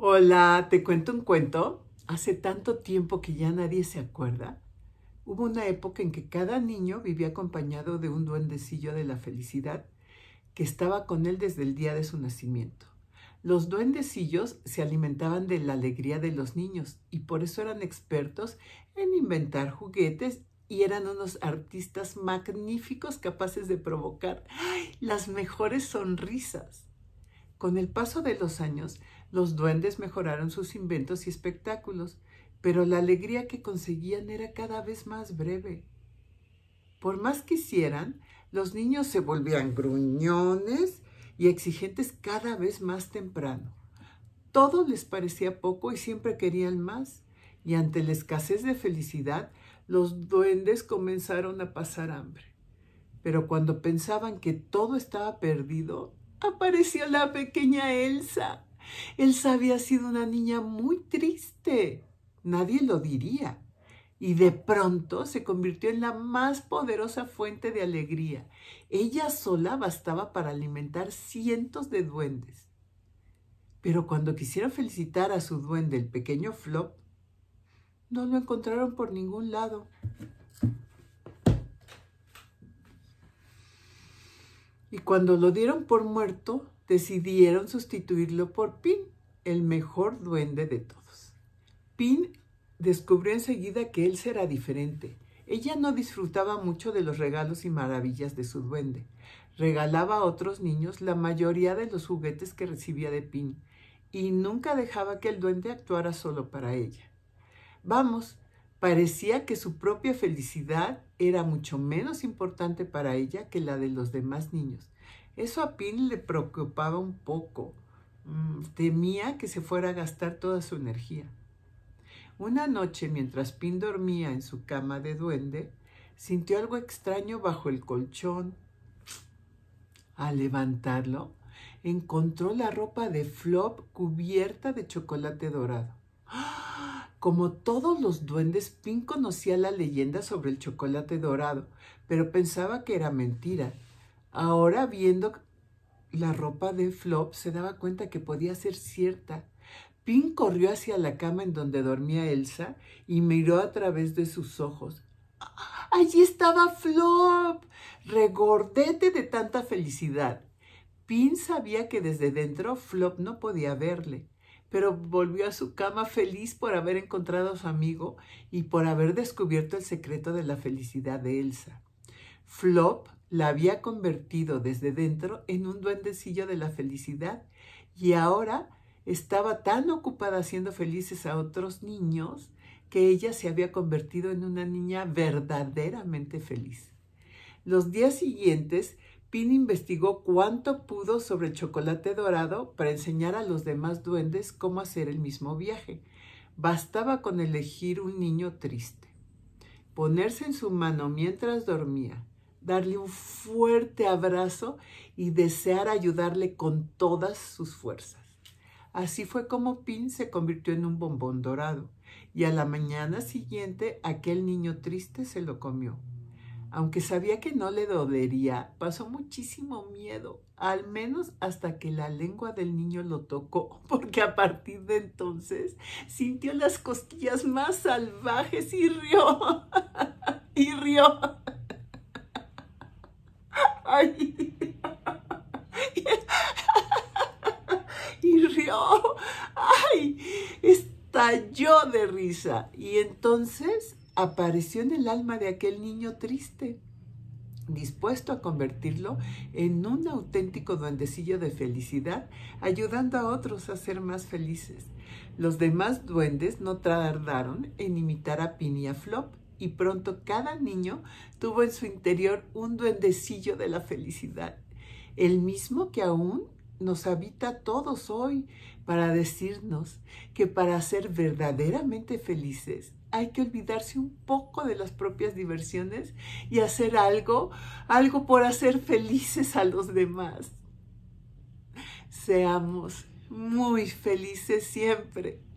Hola, te cuento un cuento. Hace tanto tiempo que ya nadie se acuerda. Hubo una época en que cada niño vivía acompañado de un duendecillo de la felicidad que estaba con él desde el día de su nacimiento. Los duendecillos se alimentaban de la alegría de los niños y por eso eran expertos en inventar juguetes y eran unos artistas magníficos capaces de provocar las mejores sonrisas. Con el paso de los años, los duendes mejoraron sus inventos y espectáculos, pero la alegría que conseguían era cada vez más breve. Por más que hicieran, los niños se volvían gruñones y exigentes cada vez más temprano. Todo les parecía poco y siempre querían más, y ante la escasez de felicidad, los duendes comenzaron a pasar hambre. Pero cuando pensaban que todo estaba perdido, apareció la pequeña Elsa. Elsa había sido una niña muy triste. Nadie lo diría. Y de pronto se convirtió en la más poderosa fuente de alegría. Ella sola bastaba para alimentar cientos de duendes. Pero cuando quisieron felicitar a su duende, el pequeño Flop, no lo encontraron por ningún lado. y cuando lo dieron por muerto, decidieron sustituirlo por Pin, el mejor duende de todos. Pin descubrió enseguida que él será diferente. Ella no disfrutaba mucho de los regalos y maravillas de su duende. Regalaba a otros niños la mayoría de los juguetes que recibía de Pin y nunca dejaba que el duende actuara solo para ella. Vamos, Parecía que su propia felicidad era mucho menos importante para ella que la de los demás niños. Eso a Pin le preocupaba un poco. Mm, temía que se fuera a gastar toda su energía. Una noche, mientras Pin dormía en su cama de duende, sintió algo extraño bajo el colchón. Al levantarlo, encontró la ropa de Flop cubierta de chocolate dorado. ¡Ah! Como todos los duendes, Pin conocía la leyenda sobre el chocolate dorado, pero pensaba que era mentira. Ahora, viendo la ropa de Flop, se daba cuenta que podía ser cierta. Pin corrió hacia la cama en donde dormía Elsa y miró a través de sus ojos. Allí estaba Flop, regordete de tanta felicidad. Pin sabía que desde dentro Flop no podía verle pero volvió a su cama feliz por haber encontrado a su amigo y por haber descubierto el secreto de la felicidad de Elsa. Flop la había convertido desde dentro en un duendecillo de la felicidad y ahora estaba tan ocupada haciendo felices a otros niños que ella se había convertido en una niña verdaderamente feliz. Los días siguientes Pin investigó cuanto pudo sobre el chocolate dorado para enseñar a los demás duendes cómo hacer el mismo viaje. Bastaba con elegir un niño triste, ponerse en su mano mientras dormía, darle un fuerte abrazo y desear ayudarle con todas sus fuerzas. Así fue como Pin se convirtió en un bombón dorado, y a la mañana siguiente aquel niño triste se lo comió. Aunque sabía que no le dodería, pasó muchísimo miedo, al menos hasta que la lengua del niño lo tocó, porque a partir de entonces sintió las costillas más salvajes y rió. y rió. y rió. Ay, estalló de risa. Y entonces apareció en el alma de aquel niño triste, dispuesto a convertirlo en un auténtico duendecillo de felicidad, ayudando a otros a ser más felices. Los demás duendes no tardaron en imitar a a Flop, y pronto cada niño tuvo en su interior un duendecillo de la felicidad, el mismo que aún nos habita a todos hoy para decirnos que para ser verdaderamente felices hay que olvidarse un poco de las propias diversiones y hacer algo, algo por hacer felices a los demás. Seamos muy felices siempre.